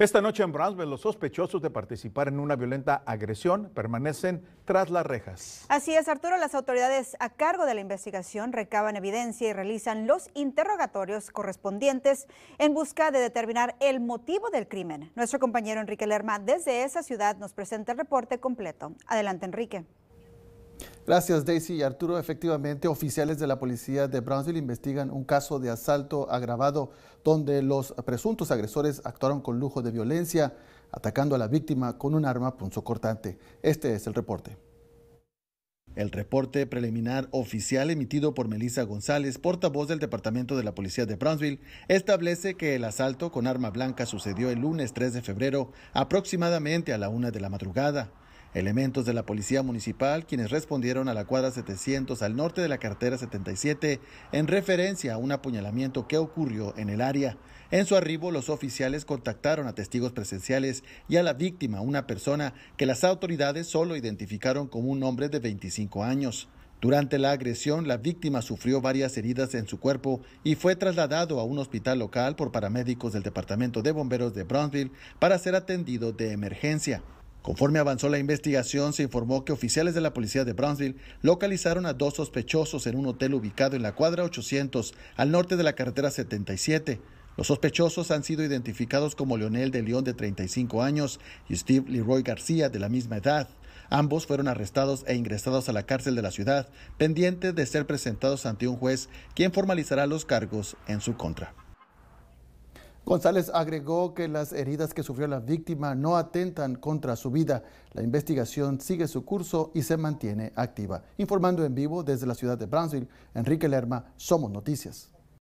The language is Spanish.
Esta noche en Brunswick los sospechosos de participar en una violenta agresión permanecen tras las rejas. Así es, Arturo. Las autoridades a cargo de la investigación recaban evidencia y realizan los interrogatorios correspondientes en busca de determinar el motivo del crimen. Nuestro compañero Enrique Lerma desde esa ciudad nos presenta el reporte completo. Adelante, Enrique. Gracias, Daisy y Arturo. Efectivamente, oficiales de la policía de Brownsville investigan un caso de asalto agravado donde los presuntos agresores actuaron con lujo de violencia, atacando a la víctima con un arma punzocortante. Este es el reporte. El reporte preliminar oficial emitido por Melissa González, portavoz del Departamento de la Policía de Brownsville, establece que el asalto con arma blanca sucedió el lunes 3 de febrero, aproximadamente a la una de la madrugada. Elementos de la Policía Municipal quienes respondieron a la cuadra 700 al norte de la cartera 77 en referencia a un apuñalamiento que ocurrió en el área. En su arribo, los oficiales contactaron a testigos presenciales y a la víctima, una persona que las autoridades solo identificaron como un hombre de 25 años. Durante la agresión, la víctima sufrió varias heridas en su cuerpo y fue trasladado a un hospital local por paramédicos del Departamento de Bomberos de Brownsville para ser atendido de emergencia. Conforme avanzó la investigación, se informó que oficiales de la policía de Brownsville localizaron a dos sospechosos en un hotel ubicado en la cuadra 800, al norte de la carretera 77. Los sospechosos han sido identificados como Leonel de León, de 35 años, y Steve Leroy García, de la misma edad. Ambos fueron arrestados e ingresados a la cárcel de la ciudad, pendiente de ser presentados ante un juez, quien formalizará los cargos en su contra. González agregó que las heridas que sufrió la víctima no atentan contra su vida. La investigación sigue su curso y se mantiene activa. Informando en vivo desde la ciudad de Brownsville, Enrique Lerma, Somos Noticias.